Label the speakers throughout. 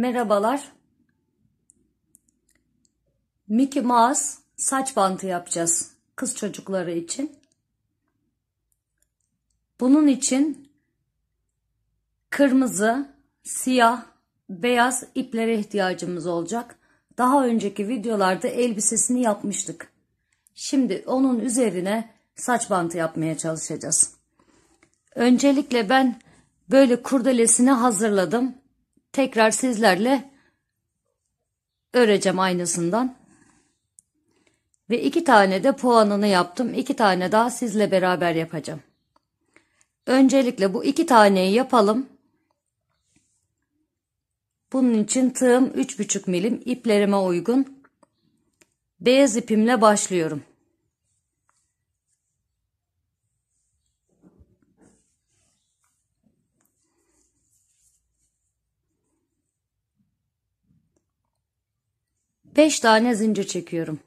Speaker 1: Merhabalar. Mickey Mouse saç bantı yapacağız kız çocukları için. Bunun için kırmızı, siyah, beyaz iplere ihtiyacımız olacak. Daha önceki videolarda elbisesini yapmıştık. Şimdi onun üzerine saç bantı yapmaya çalışacağız. Öncelikle ben böyle kurdelesini hazırladım tekrar sizlerle öreceğim aynısından. Ve iki tane de puanını yaptım. İki tane daha sizle beraber yapacağım. Öncelikle bu iki taneyi yapalım. Bunun için tığım 3,5 milim iplerime uygun. Beyaz ipimle başlıyorum. 5 tane zincir çekiyorum.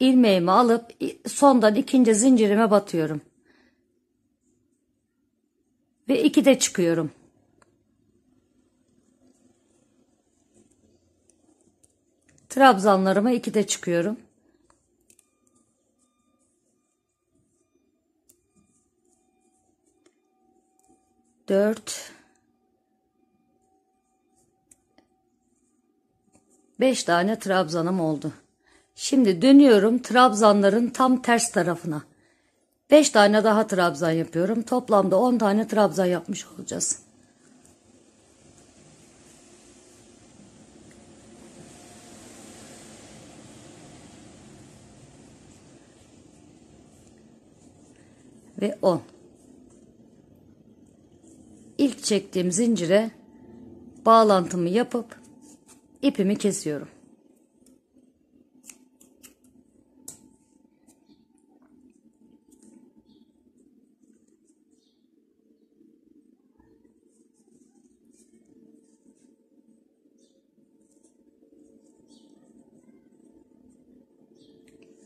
Speaker 1: ilmeğimi alıp sondan ikinci zincirime batıyorum. Ve iki de çıkıyorum. Trabzanlarıma iki de çıkıyorum. Dört, Beş tane trabzanım oldu. Şimdi dönüyorum trabzanların tam ters tarafına. Beş tane daha trabzan yapıyorum. Toplamda on tane trabzan yapmış olacağız. ve on. İlk çektiğim zincire bağlantımı yapıp ipimi kesiyorum.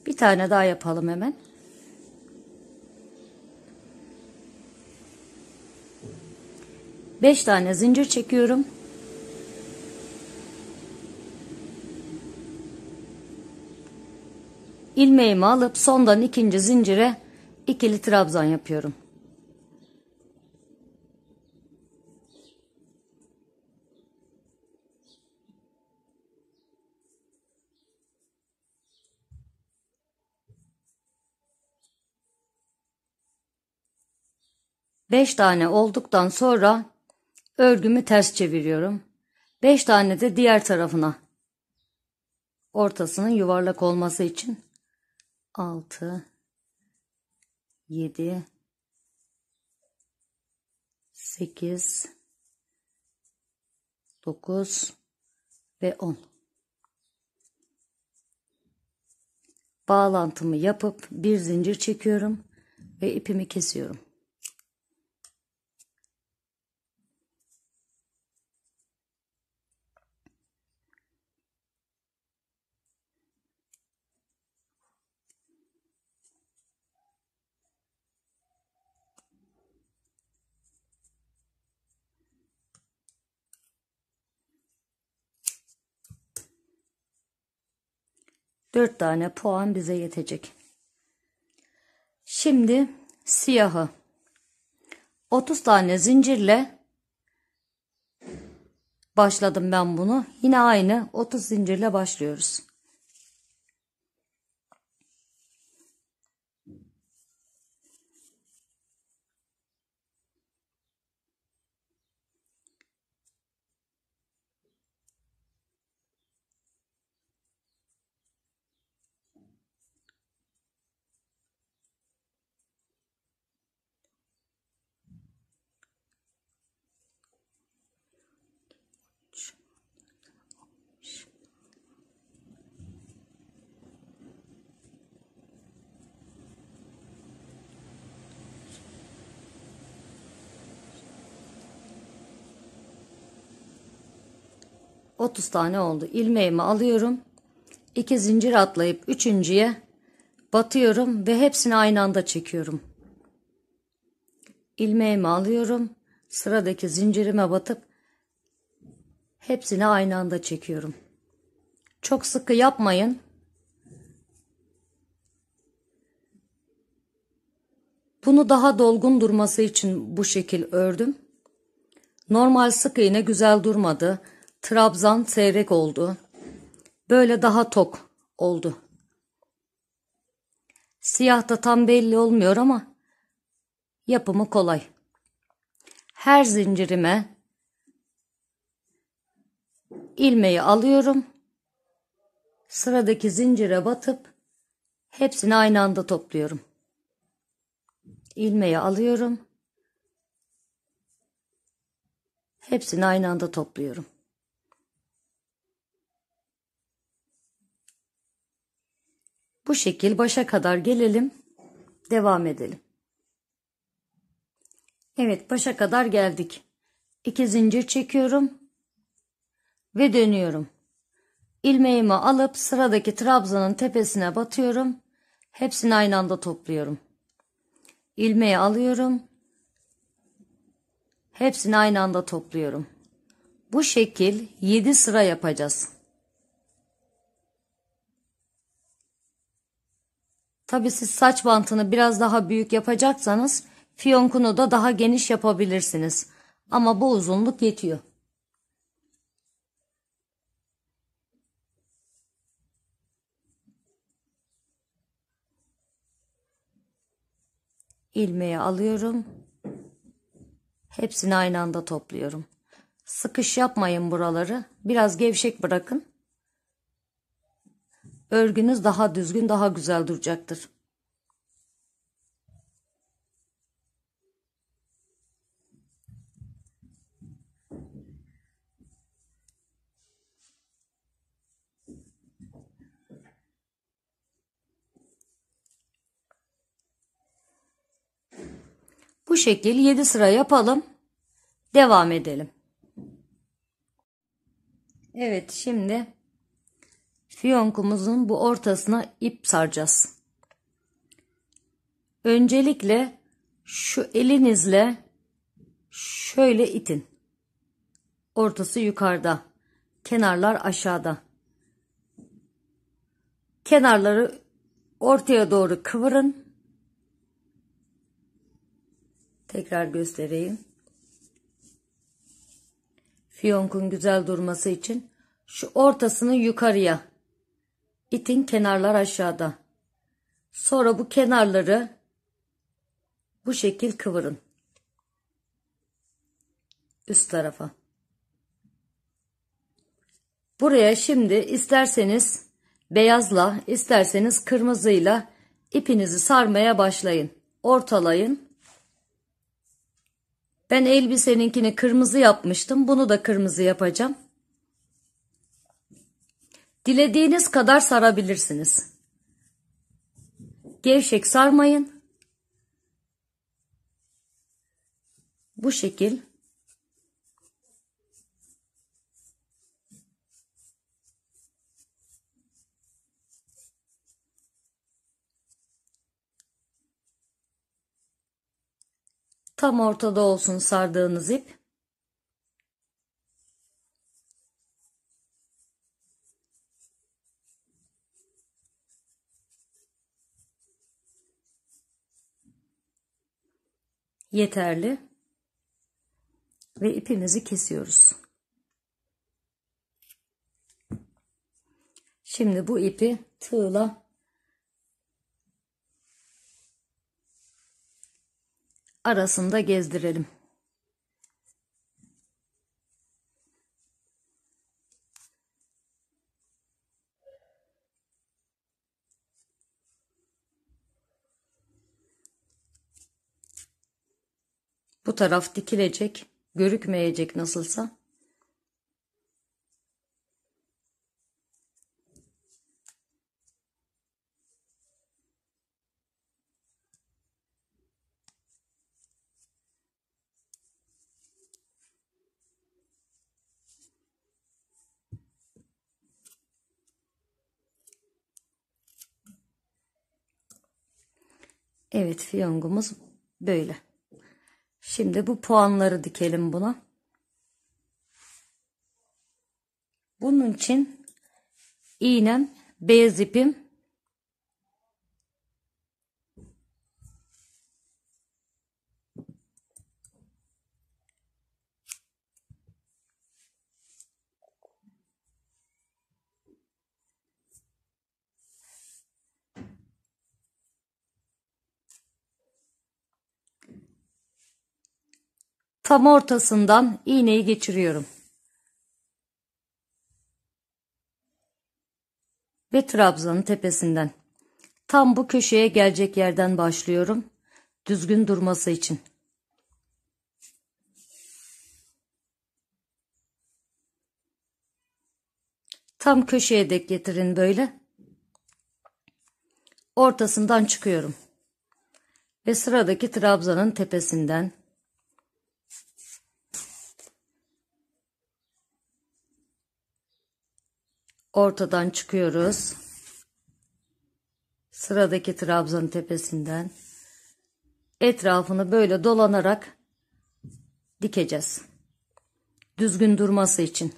Speaker 1: Bir tane daha yapalım hemen. Beş tane zincir çekiyorum. ilmeğimi alıp sondan ikinci zincire ikili trabzan yapıyorum. Beş tane olduktan sonra örgümü ters çeviriyorum. Beş tane de diğer tarafına ortasının yuvarlak olması için 6 7 8 9 ve 10 bağlantımı yapıp bir zincir çekiyorum ve ipimi kesiyorum 4 tane puan bize yetecek. Şimdi siyahı 30 tane zincirle başladım ben bunu. Yine aynı 30 zincirle başlıyoruz. 30 tane oldu. İlmeğimi alıyorum. 2 zincir atlayıp üçüncüye batıyorum ve hepsini aynı anda çekiyorum. İlmeğimi alıyorum. Sıradaki zincirime batıp hepsini aynı anda çekiyorum. Çok sıkı yapmayın. Bunu daha dolgun durması için bu şekil ördüm. Normal sık iğne güzel durmadı. Trabzan seyrek oldu. Böyle daha tok oldu. Siyah da tam belli olmuyor ama yapımı kolay. Her zincirime ilmeği alıyorum. Sıradaki zincire batıp hepsini aynı anda topluyorum. İlmeği alıyorum. Hepsini aynı anda topluyorum. Bu şekil başa kadar gelelim. Devam edelim. Evet başa kadar geldik. 2 zincir çekiyorum. Ve dönüyorum. İlmeğimi alıp sıradaki trabzanın tepesine batıyorum. Hepsini aynı anda topluyorum. İlmeği alıyorum. Hepsini aynı anda topluyorum. Bu şekil 7 sıra yapacağız. Tabi siz saç bantını biraz daha büyük yapacaksanız fiyonkunu da daha geniş yapabilirsiniz. Ama bu uzunluk yetiyor. ilmeği alıyorum. Hepsini aynı anda topluyorum. Sıkış yapmayın buraları. Biraz gevşek bırakın örgünüz daha düzgün, daha güzel duracaktır. Bu şekil 7 sıra yapalım. Devam edelim. Evet şimdi fiyonkumuzun bu ortasına ip saracağız. Öncelikle şu elinizle şöyle itin. Ortası yukarıda, kenarlar aşağıda. Kenarları ortaya doğru kıvırın. Tekrar göstereyim. Fiyonkun güzel durması için şu ortasını yukarıya İtin kenarlar aşağıda. Sonra bu kenarları bu şekil kıvırın. Üst tarafa. Buraya şimdi isterseniz beyazla isterseniz kırmızıyla ipinizi sarmaya başlayın. Ortalayın. Ben elbiseninkini kırmızı yapmıştım. Bunu da kırmızı yapacağım. Dilediğiniz kadar sarabilirsiniz. Gevşek sarmayın. Bu şekil. Tam ortada olsun sardığınız ip. yeterli. Ve ipimizi kesiyoruz. Şimdi bu ipi tığla arasında gezdirelim. Bu taraf dikilecek, görükmeyecek nasılsa. Evet fiyongumuz böyle. Şimdi bu puanları dikelim buna. Bunun için iğnem, beyaz ipim tam ortasından iğneyi geçiriyorum. Ve trabzanın tepesinden. Tam bu köşeye gelecek yerden başlıyorum. Düzgün durması için. Tam köşeye dek getirin böyle. Ortasından çıkıyorum. Ve sıradaki trabzanın tepesinden Ortadan çıkıyoruz. Sıradaki trabzanın tepesinden etrafını böyle dolanarak dikeceğiz. Düzgün durması için.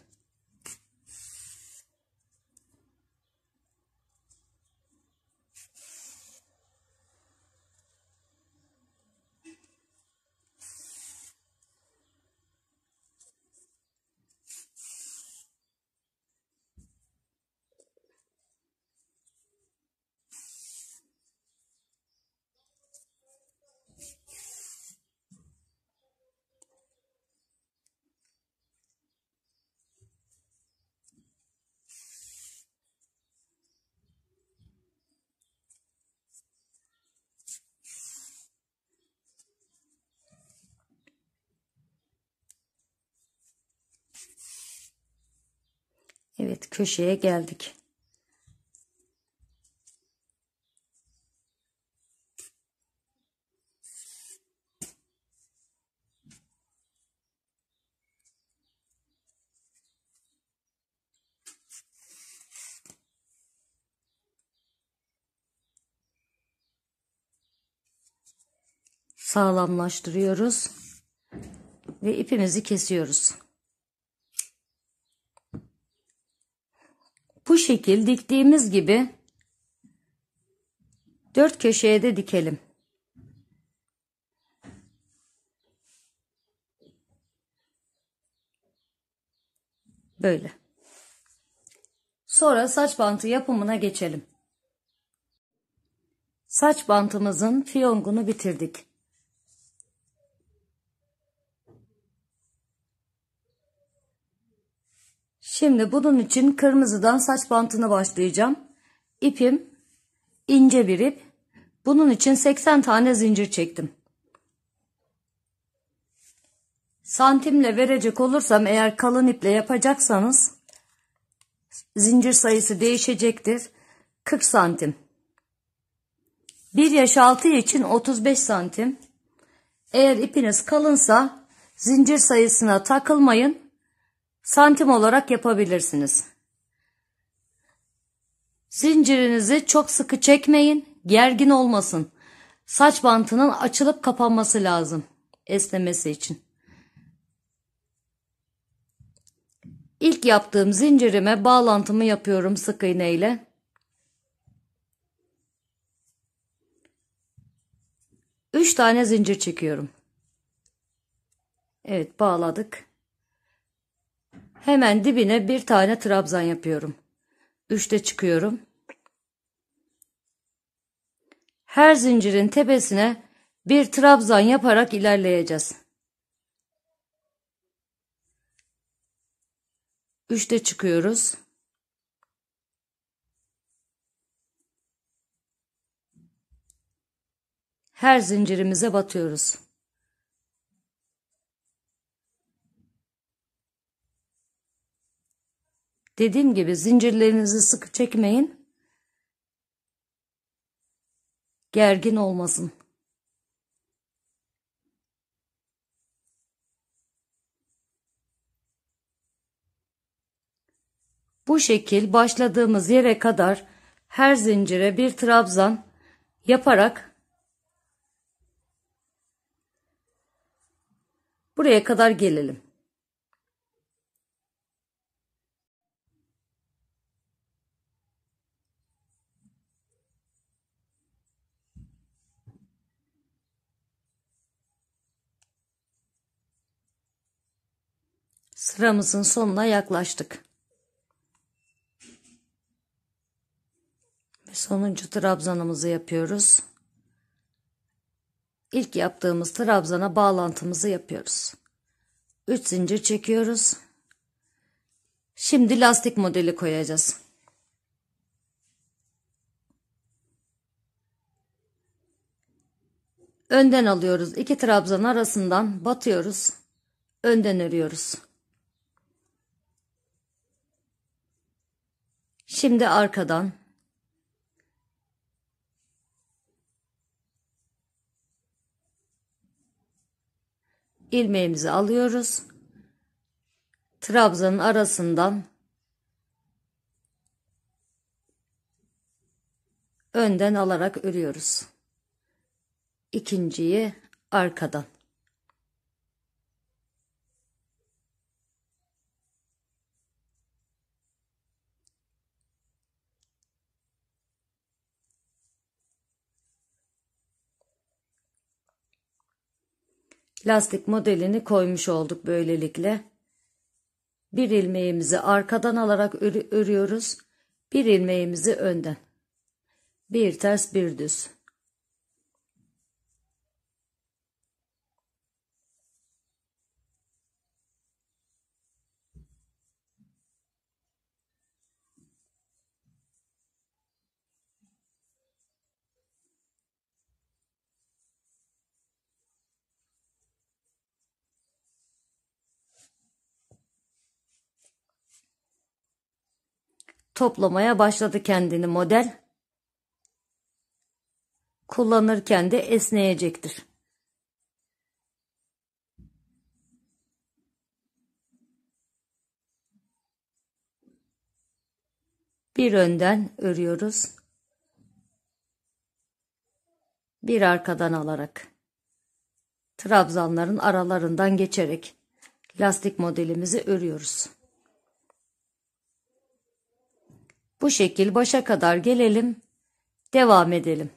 Speaker 1: Evet köşeye geldik. sağlamlaştırıyoruz ve ipimizi kesiyoruz. bu şekil diktiğimiz gibi dört köşeye de dikelim. Böyle. Sonra saç bantı yapımına geçelim. Saç bantımızın fiyongunu bitirdik. Şimdi bunun için kırmızıdan saç bantına başlayacağım. İpim ince bir ip. Bunun için 80 tane zincir çektim. Santimle verecek olursam eğer kalın iple yapacaksanız zincir sayısı değişecektir. 40 santim. 1 yaş altı için 35 santim. Eğer ipiniz kalınsa zincir sayısına takılmayın santim olarak yapabilirsiniz. Zincirinizi çok sıkı çekmeyin, gergin olmasın. Saç bantının açılıp kapanması lazım esnemesi için. İlk yaptığım zincirime bağlantımı yapıyorum sık iğne ile. Üç tane zincir çekiyorum. Evet bağladık. Hemen dibine bir tane trabzan yapıyorum. Üçte çıkıyorum. Her zincirin tepesine bir trabzan yaparak ilerleyeceğiz. Üçte çıkıyoruz. Her zincirimize batıyoruz. Dediğim gibi zincirlerinizi sıkı çekmeyin. Gergin olmasın. Bu şekil başladığımız yere kadar her zincire bir trabzan yaparak buraya kadar gelelim. Sıramızın sonuna yaklaştık. Ve sonuncu trabzanımızı yapıyoruz. İlk yaptığımız trabzana bağlantımızı yapıyoruz. 3 zincir çekiyoruz. Şimdi lastik modeli koyacağız. Önden alıyoruz. İki trabzan arasından batıyoruz. Önden örüyoruz. Şimdi arkadan ilmeğimizi alıyoruz. Trabzanın arasından önden alarak örüyoruz. İkinciyi arkadan. Lastik modelini koymuş olduk böylelikle. Bir ilmeğimizi arkadan alarak örüyoruz. Bir ilmeğimizi önden. Bir ters bir düz. toplamaya başladı kendini model. Kullanırken de esneyecektir. Bir önden örüyoruz. Bir arkadan alarak. Trabzanların aralarından geçerek lastik modelimizi örüyoruz. Bu şekil başa kadar gelelim. Devam edelim.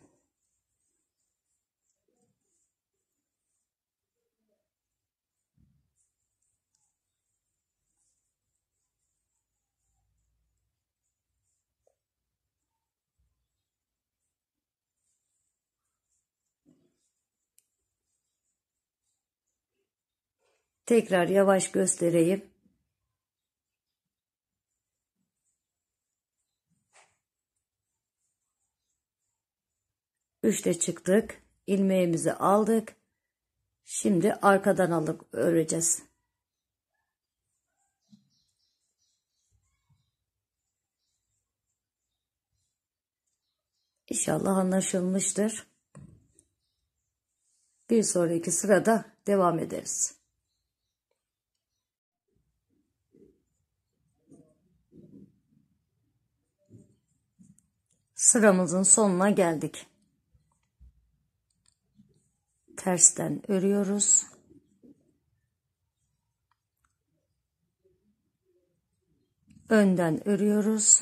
Speaker 1: Tekrar yavaş göstereyim. Üçte çıktık. ilmeğimizi aldık. Şimdi arkadan alıp öreceğiz. İnşallah anlaşılmıştır. Bir sonraki sırada devam ederiz. Sıramızın sonuna geldik tersten örüyoruz. Önden örüyoruz.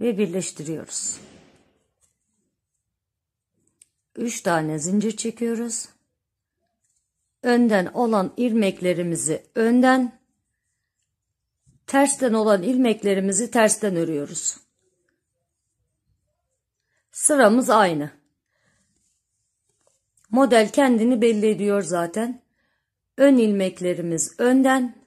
Speaker 1: Ve birleştiriyoruz. 3 tane zincir çekiyoruz. Önden olan ilmeklerimizi önden, tersten olan ilmeklerimizi tersten örüyoruz. Sıramız aynı. Model kendini belli ediyor zaten. Ön ilmeklerimiz önden.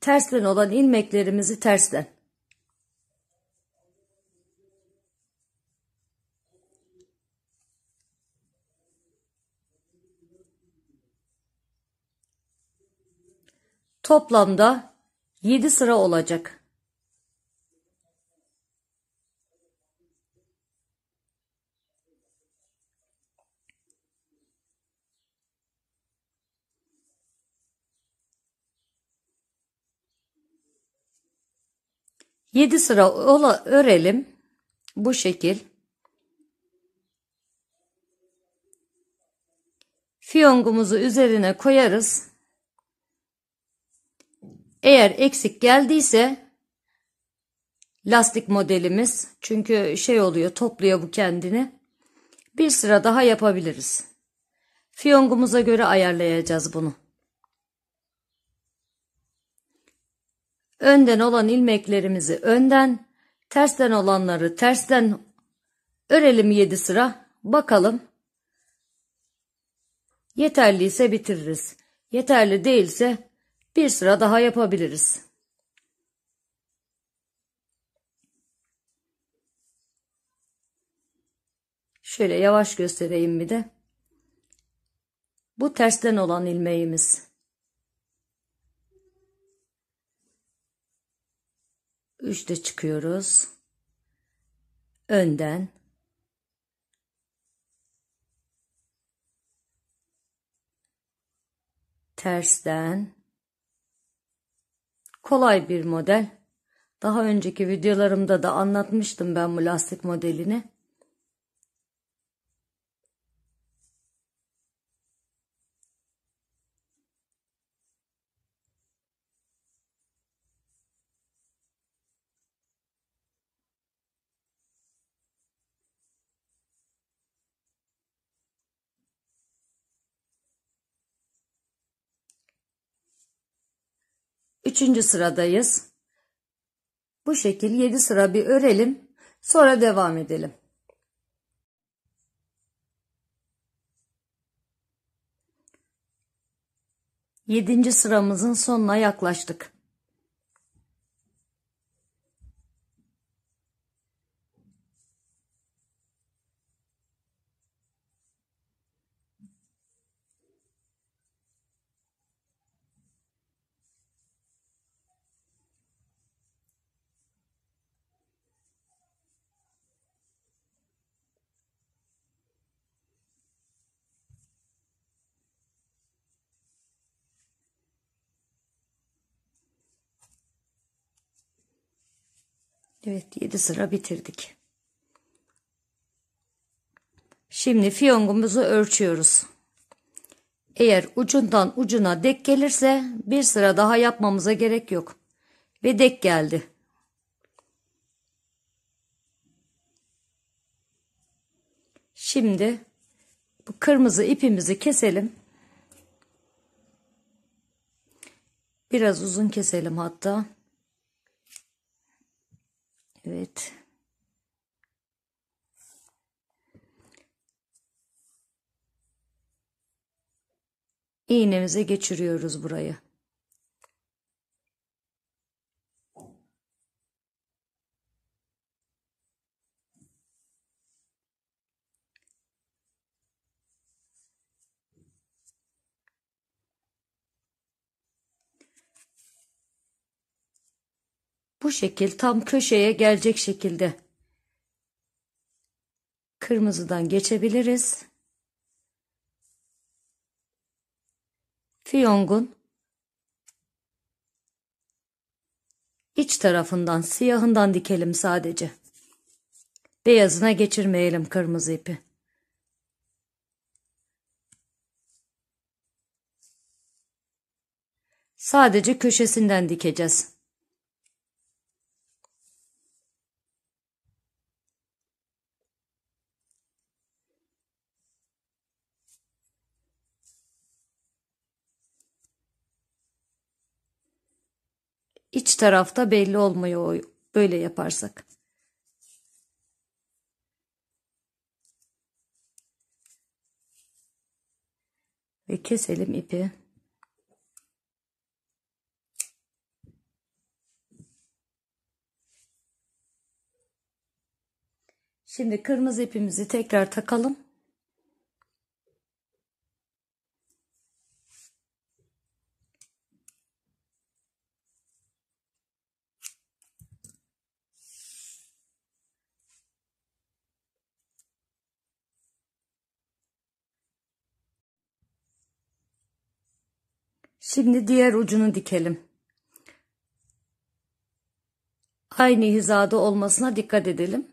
Speaker 1: Tersten olan ilmeklerimizi tersten. Toplamda 7 sıra olacak. 7 sıra ola örelim. Bu şekil. Fiyongumuzu üzerine koyarız. Eğer eksik geldiyse lastik modelimiz çünkü şey oluyor topluyor bu kendini. Bir sıra daha yapabiliriz. Fiyongumuza göre ayarlayacağız bunu. önden olan ilmeklerimizi önden, tersten olanları tersten örelim yedi sıra, bakalım. Yeterliyse bitiririz, yeterli değilse bir sıra daha yapabiliriz. Şöyle yavaş göstereyim bir de. Bu tersten olan ilmeğimiz. Üçte çıkıyoruz. Önden. Tersten. Kolay bir model. Daha önceki videolarımda da anlatmıştım ben bu lastik modelini. Üçüncü sıradayız. Bu şekil yedi sıra bir örelim. Sonra devam edelim. Yedinci sıramızın sonuna yaklaştık. Evet yedi sıra bitirdik. Şimdi fiyongumuzu ölçüyoruz. Eğer ucundan ucuna dek gelirse bir sıra daha yapmamıza gerek yok. Ve dek geldi. Şimdi bu kırmızı ipimizi keselim. Biraz uzun keselim hatta. Evet. İğnemize geçiriyoruz burayı. Bu şekil tam köşeye gelecek şekilde kırmızıdan geçebiliriz. Fiyongun iç tarafından siyahından dikelim sadece. Beyazına geçirmeyelim kırmızı ipi. Sadece köşesinden dikeceğiz. iç tarafta belli olmuyor böyle yaparsak. Ve keselim ipi. Şimdi kırmızı ipimizi tekrar takalım. Şimdi diğer ucunu dikelim. Aynı hizada olmasına dikkat edelim.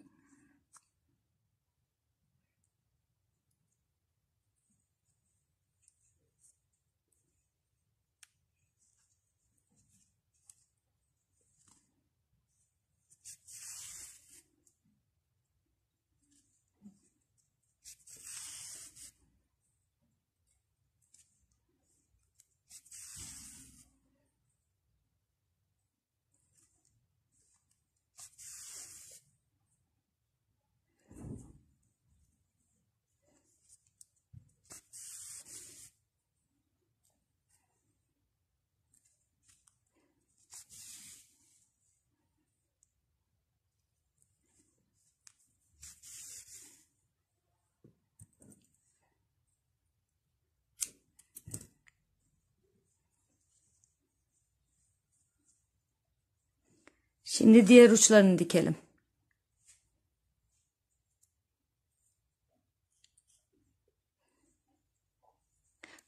Speaker 1: Şimdi diğer uçlarını dikelim.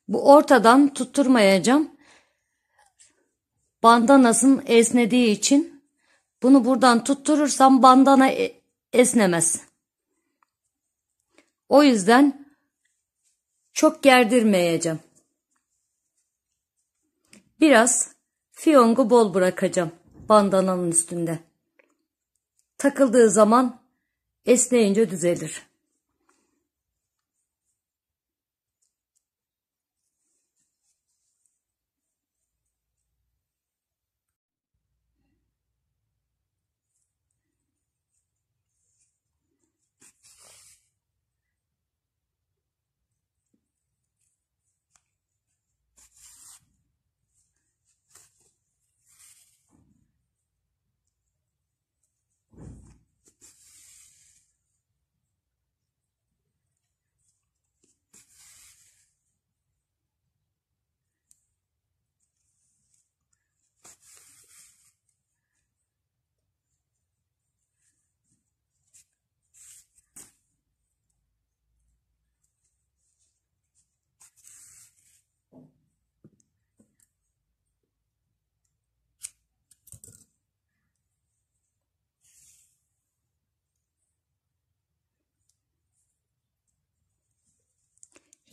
Speaker 1: Bu ortadan tutturmayacağım. Bandana'sın esnediği için bunu buradan tutturursam bandana e, esnemez. O yüzden çok gerdirmeyeceğim. Biraz fiyongu bol bırakacağım bandananın üstünde. Takıldığı zaman esneyince düzelir.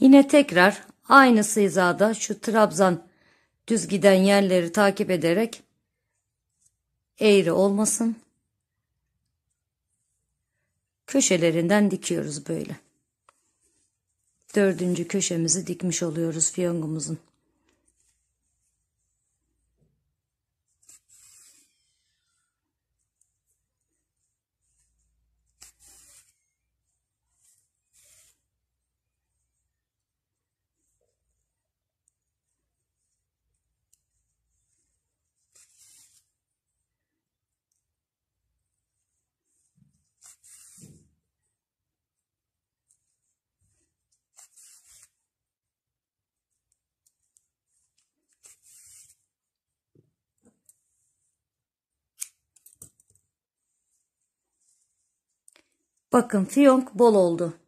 Speaker 1: Yine tekrar aynısı hizada şu trabzan düz giden yerleri takip ederek eğri olmasın. Köşelerinden dikiyoruz böyle. Dördüncü köşemizi dikmiş oluyoruz fiyongumuzun. Bakın fiyonk bol oldu.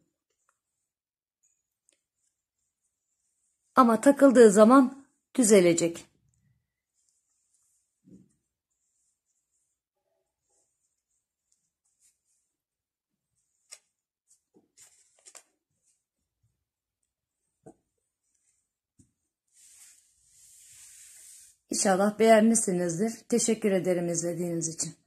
Speaker 1: Ama takıldığı zaman düzelecek. İnşallah beğenmişsinizdir. Teşekkür ederim izlediğiniz için.